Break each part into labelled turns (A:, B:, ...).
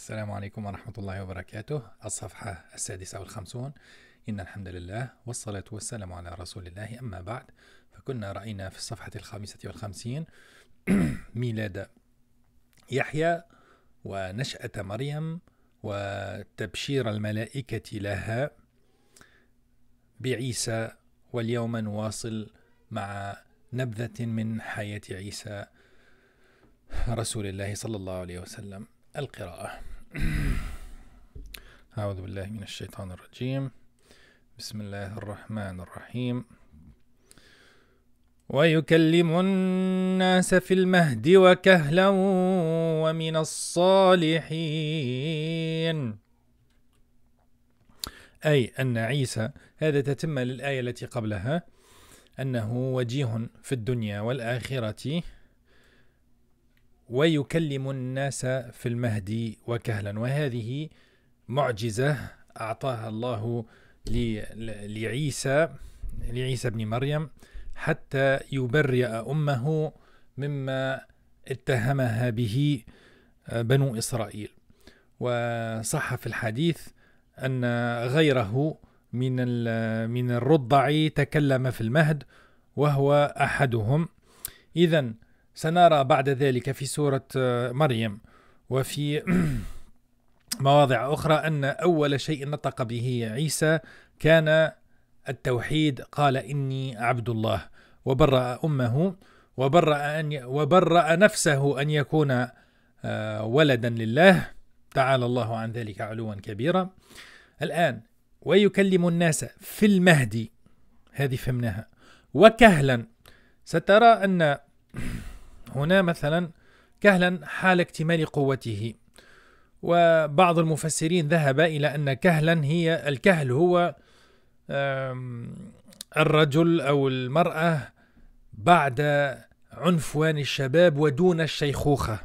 A: السلام عليكم ورحمة الله وبركاته الصفحة السادسة والخمسون إن الحمد لله والصلاة والسلام على رسول الله أما بعد فكنا رأينا في الصفحة الخامسة والخمسين ميلاد يحيى ونشأة مريم وتبشير الملائكة لها بعيسى واليوم نواصل مع نبذة من حياة عيسى رسول الله صلى الله عليه وسلم القراءة أعوذ بالله من الشيطان الرجيم بسم الله الرحمن الرحيم ويكلم الناس في المهد وكهلا ومن الصالحين أي أن عيسى هذا تتم للآية التي قبلها أنه وجيه في الدنيا والآخرة ويكلم الناس في المهد وكهلا وهذه معجزة أعطاها الله لعيسى لعيسى بن مريم حتى يبرئ أمه مما اتهمها به آه، بنو إسرائيل وصح في الحديث أن غيره من من الرضع تكلم في المهد وهو أحدهم إذا سنرى بعد ذلك في سورة آه، مريم وفي مواضع أخرى أن أول شيء نطق به عيسى كان التوحيد قال إني عبد الله وبرأ أمه وبرأ, أن وبرأ نفسه أن يكون آه، ولدا لله تعالى الله عن ذلك علوا كبيرا الآن ويكلم الناس في المهدي هذه فهمناها وكهلا سترى أن هنا مثلا كهلا حال اكتمال قوته وبعض المفسرين ذهب إلى أن كهلا هي الكهل هو الرجل أو المرأة بعد عنفوان الشباب ودون الشيخوخة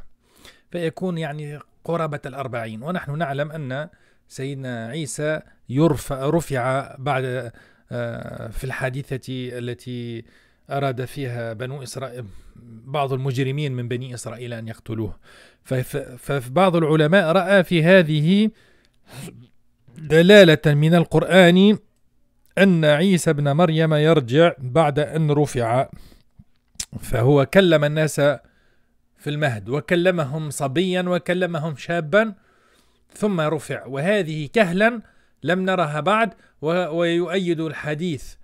A: فيكون يعني قرابة الأربعين ونحن نعلم أن سيدنا عيسى يرفع رفع بعد آه، في الحادثة التي أراد فيها بنو إسرائيل بعض المجرمين من بني إسرائيل أن يقتلوه فبعض العلماء رأى في هذه دلالة من القرآن أن عيسى ابن مريم يرجع بعد أن رفع فهو كلم الناس في المهد وكلمهم صبيا وكلمهم شابا ثم رفع وهذه كهلا لم نرها بعد ويؤيد الحديث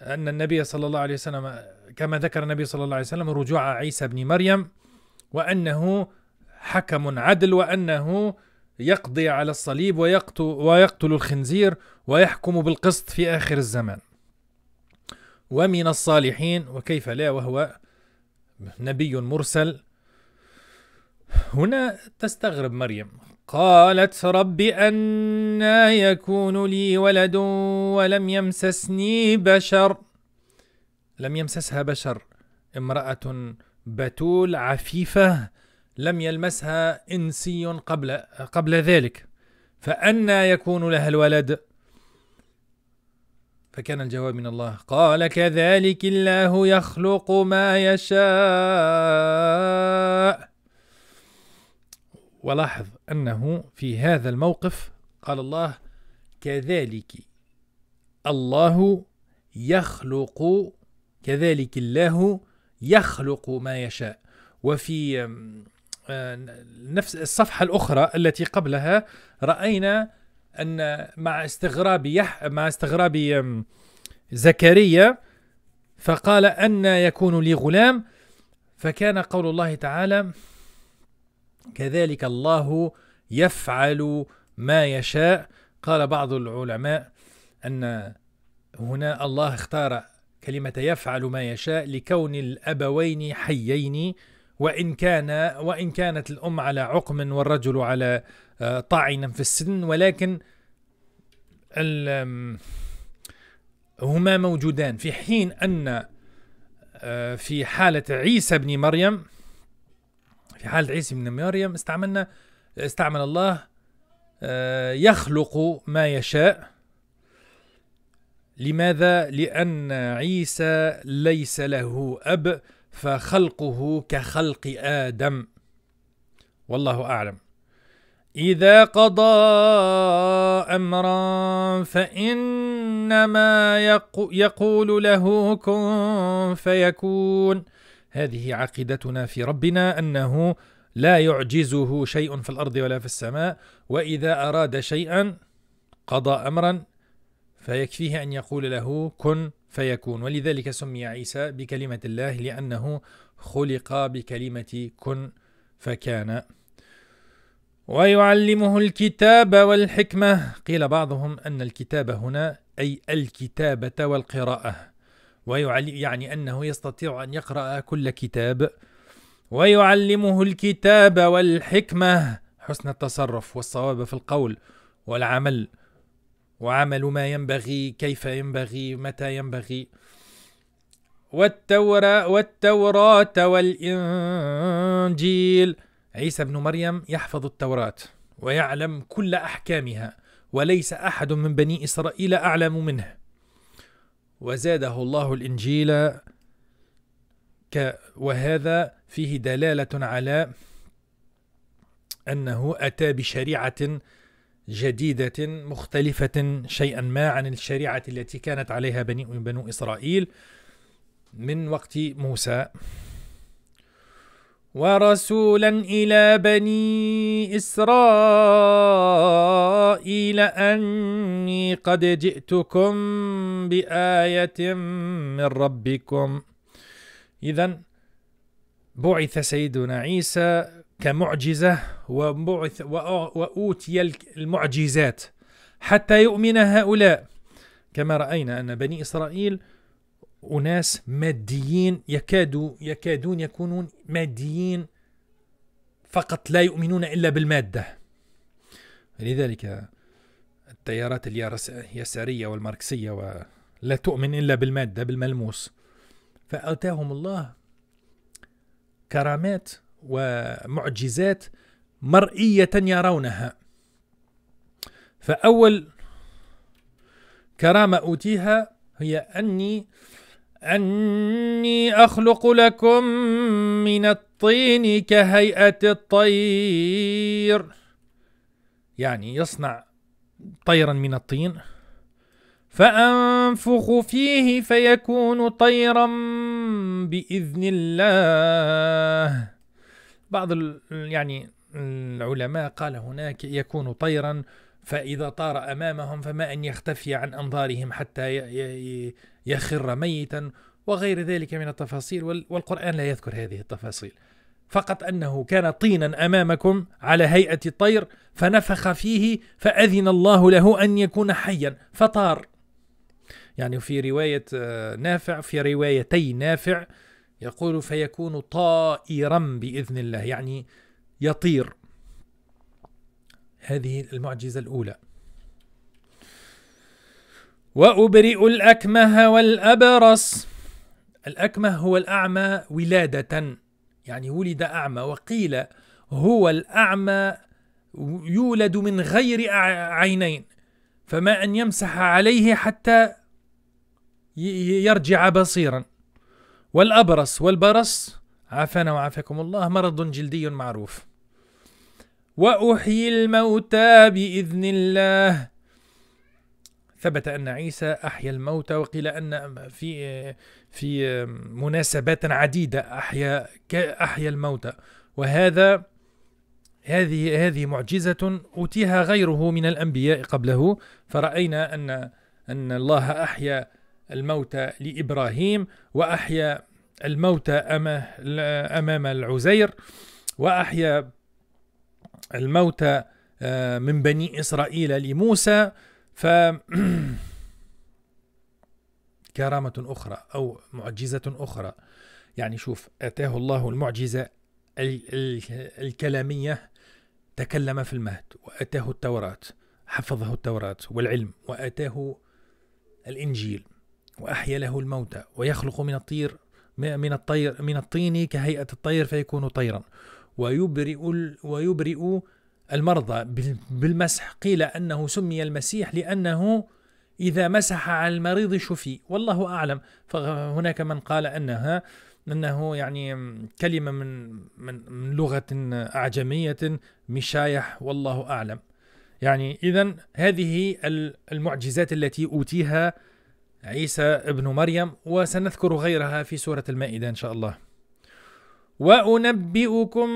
A: أن النبي صلى الله عليه وسلم كما ذكر النبي صلى الله عليه وسلم رجوع عيسى بن مريم وأنه حكم عدل وأنه يقضي على الصليب ويقتل, ويقتل الخنزير ويحكم بالقسط في آخر الزمان ومن الصالحين وكيف لا وهو نبي مرسل هنا تستغرب مريم قالت رب أنا يكون لي ولد ولم يمسسني بشر لم يمسسها بشر امرأة بتول عفيفة لم يلمسها إنسي قبل قبل ذلك فأنا يكون لها الولد فكان الجواب من الله قال كذلك الله يخلق ما يشاء ولاحظ أنه في هذا الموقف قال الله كذلك الله يخلق كذلك الله يخلق ما يشاء وفي آه، نفس الصفحة الأخرى التي قبلها رأينا أن مع استغراب يح مع استغراب زكريا فقال أن يكون لي غلام فكان قول الله تعالى كذلك الله يفعل ما يشاء قال بعض العلماء أن هنا الله اختار كلمة يفعل ما يشاء لكون الأبوين حيين وإن كان وإن كانت الأم على عقم والرجل على آه، طاعن في السن ولكن هما موجودان في حين أن آه، في حالة عيسى بن مريم في حالة عيسى بن مريم استعملنا استعمل الله آه، يخلق ما يشاء لماذا؟ لأن عيسى ليس له أب فخلقه كخلق آدم والله أعلم إذا قضى أمرا فإنما يقول له كن فيكون هذه عقيدتنا في ربنا انه لا يعجزه شيء في الارض ولا في السماء واذا اراد شيئا قضى امرا فيكفيه ان يقول له كن فيكون ولذلك سمي عيسى بكلمه الله لانه خلق بكلمه كن فكان ويعلمه الكتاب والحكمه قيل بعضهم ان الكتاب هنا اي الكتابه والقراءه يعني أنه يستطيع أن يقرأ كل كتاب ويعلمه الكتاب والحكمة حسن التصرف والصواب في القول والعمل وعمل ما ينبغي كيف ينبغي متى ينبغي والتوراة والتوراة والإنجيل عيسى بن مريم يحفظ التوراة ويعلم كل أحكامها وليس أحد من بني إسرائيل أعلم منه وزاده الله الإنجيل وهذا فيه دلالة على أنه أتى بشريعة جديدة مختلفة شيئا ما عن الشريعة التي كانت عليها بني بنو إسرائيل من وقت موسى ورسولا إلى بني إسرائيل أني قد جئتكم بآية من ربكم إذا بعث سيدنا عيسى كمعجزة وبعث وأوتي المعجزات حتى يؤمن هؤلاء كما رأينا أن بني إسرائيل أناس ماديين يكادوا يكادون يكونون ماديين فقط لا يؤمنون إلا بالمادة لذلك التيارات اليسارية والماركسية ولا تؤمن إلا بالمادة بالملموس فأتاهم الله كرامات ومعجزات مرئية يرونها فأول كرامة أوتيها هي أني أني أخلق لكم من الطين كهيئة الطير يعني يصنع طيرا من الطين فأنفخ فيه فيكون طيرا بإذن الله بعض يعني العلماء قال هناك يكون طيرا فإذا طار أمامهم فما أن يختفي عن أنظارهم حتى يخر ميتا وغير ذلك من التفاصيل والقرآن لا يذكر هذه التفاصيل فقط أنه كان طينا أمامكم على هيئة الطير فنفخ فيه فأذن الله له أن يكون حيا فطار يعني في رواية آه، نافع في روايتي نافع يقول فيكون طائرا بإذن الله يعني يطير هذه المعجزة الأولى وأبرئ الأكمه والأبرص الأكمه هو الأعمى ولادة يعني ولد أعمى وقيل هو الأعمى يولد من غير عينين فما أن يمسح عليه حتى يرجع بصيرا والأبرص والبرص عافانا وعافاكم الله مرض جلدي معروف وأحيي الموتى بإذن الله ثبت أن عيسى أحيا الموتى وقيل أن في في مناسبات عديدة أحيا أحيا الموتى وهذا هذه هذه معجزة أوتيها غيره من الأنبياء قبله فرأينا أن أن الله أحيا الموتى لإبراهيم وأحيا الموتى أمام العزير وأحيا الموتى آه، من بني إسرائيل لموسى ف كرامة أخرى أو معجزة أخرى يعني شوف أتاه الله المعجزة الكلامية تكلم في المهد وأتاه التوراة حفظه التوراة والعلم وأتاه الإنجيل وأحيا له الموتى ويخلق من الطير من الطير من الطين كهيئة الطير فيكون طيرا ويبرئ ويبرئ المرضى بالمسح قيل أنه سمي المسيح لأنه إذا مسح على المريض شفي والله أعلم فهناك من قال أنها أنه يعني كلمة من من, من لغة أعجمية مشايح والله أعلم يعني إذا هذه المعجزات التي أوتيها عيسى ابن مريم وسنذكر غيرها في سورة المائدة إن شاء الله وأنبئكم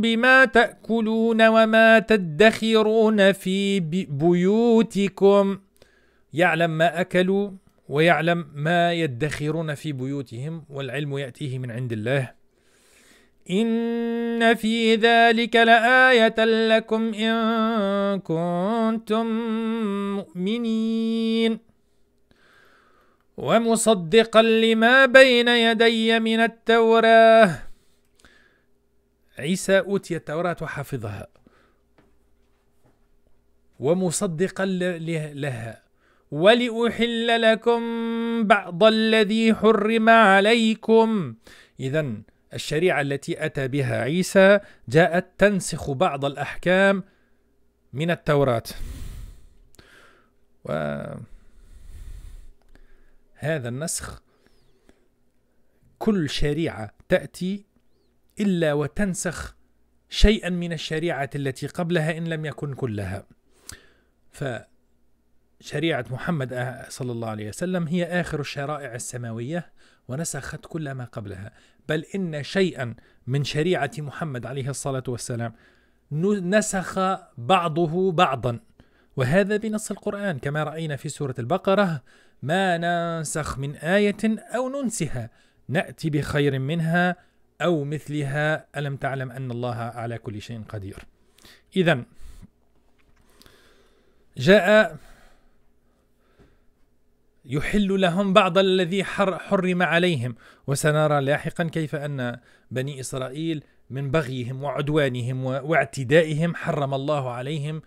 A: بما تأكلون وما تدخرون في بيوتكم يعلم ما أكلوا ويعلم ما يدخرون في بيوتهم والعلم يأتيه من عند الله إن في ذلك لآية لكم إن كنتم مؤمنين ومصدقا لما بين يدي من التوراه عيسى أوتي التوراة وحفظها ومصدقا لها ولأحل لكم بعض الذي حرم عليكم إذا الشريعة التي أتى بها عيسى جاءت تنسخ بعض الأحكام من التوراة وهذا النسخ كل شريعة تأتي إلا وتنسخ شيئا من الشريعة التي قبلها إن لم يكن كلها فشريعة محمد أه- صلى الله عليه وسلم هي آخر الشرائع السماوية ونسخت كل ما قبلها بل إن شيئا من شريعة محمد عليه الصلاة والسلام نسخ بعضه بعضا وهذا بنص القرآن كما رأينا في سورة البقرة ما ننسخ من آية أو ننسها نأتي بخير منها أو مثلها ألم تعلم أن الله على كل شيء قدير إذا جاء يحل لهم بعض الذي حرم عليهم وسنرى لاحقا كيف أن بني إسرائيل من بغيهم وعدوانهم واعتدائهم حرم الله عليهم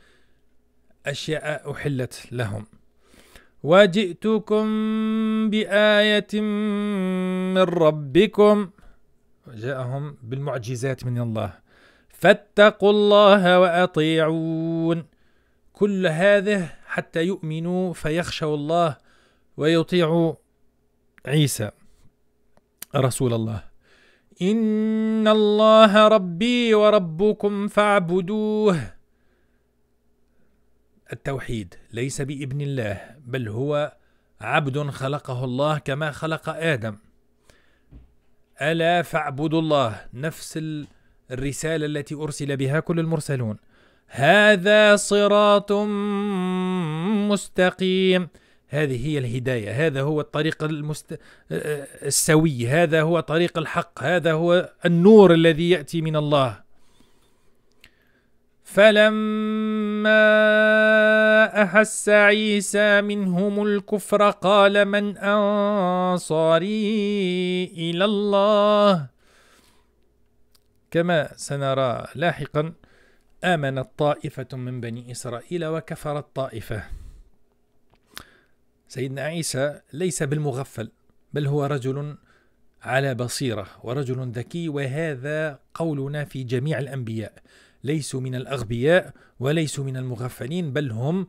A: أشياء أحلت لهم وجئتكم بآية من ربكم جاءهم بالمعجزات من الله فاتقوا الله وأطيعون كل هذه حتى يؤمنوا فيخشوا الله ويطيعوا عيسى رسول الله إن الله ربي وربكم فاعبدوه التوحيد ليس بابن الله بل هو عبد خلقه الله كما خلق آدم ألا فاعبدوا الله نفس الرسالة التي أرسل بها كل المرسلون هذا صراط مستقيم هذه هي الهداية هذا هو الطريق المست... آه، آه، السوي هذا هو طريق الحق هذا هو النور الذي يأتي من الله فلما أحس عيسى منهم الكفر قال من أنصاري إلى الله كما سنرى لاحقا آمنت طائفة من بني إسرائيل وكفرت طائفة سيدنا عيسى ليس بالمغفل بل هو رجل على بصيرة ورجل ذكي وهذا قولنا في جميع الأنبياء ليسوا من الاغبياء وليسوا من المغفلين بل هم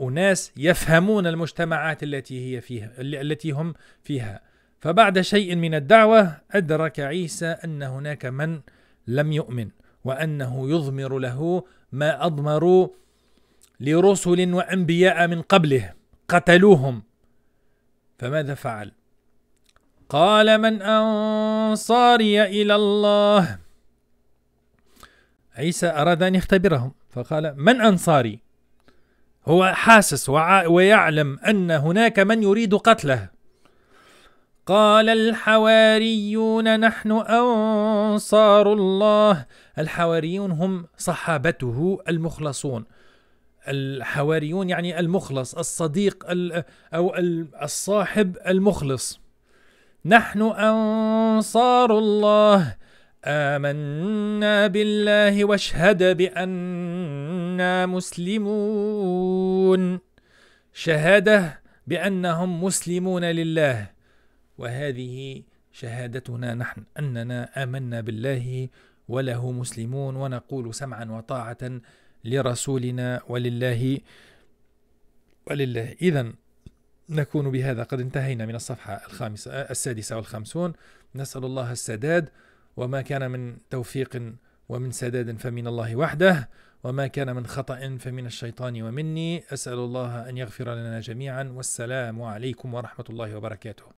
A: اناس يفهمون المجتمعات التي هي فيها التي هم فيها فبعد شيء من الدعوه ادرك عيسى ان هناك من لم يؤمن وانه يضمر له ما اضمروا لرسل وانبياء من قبله قتلوهم فماذا فعل قال من انصاري الى الله عيسى أراد أن يختبرهم فقال من أنصاري هو حاسس ويعلم أن هناك من يريد قتله قال الحواريون نحن أنصار الله الحواريون هم صحابته المخلصون الحواريون يعني المخلص الصديق أو الصاحب المخلص نحن أنصار الله آمنا بالله واشهد بأننا مسلمون شهادة بأنهم مسلمون لله وهذه شهادتنا نحن أننا آمنا بالله وله مسلمون ونقول سمعا وطاعة لرسولنا ولله ولله إذا نكون بهذا قد انتهينا من الصفحة الخامسة السادسة والخمسون نسأل الله السداد وما كان من توفيق ومن سداد فمن الله وحده وما كان من خطأ فمن الشيطان ومني أسأل الله أن يغفر لنا جميعا والسلام عليكم ورحمة الله وبركاته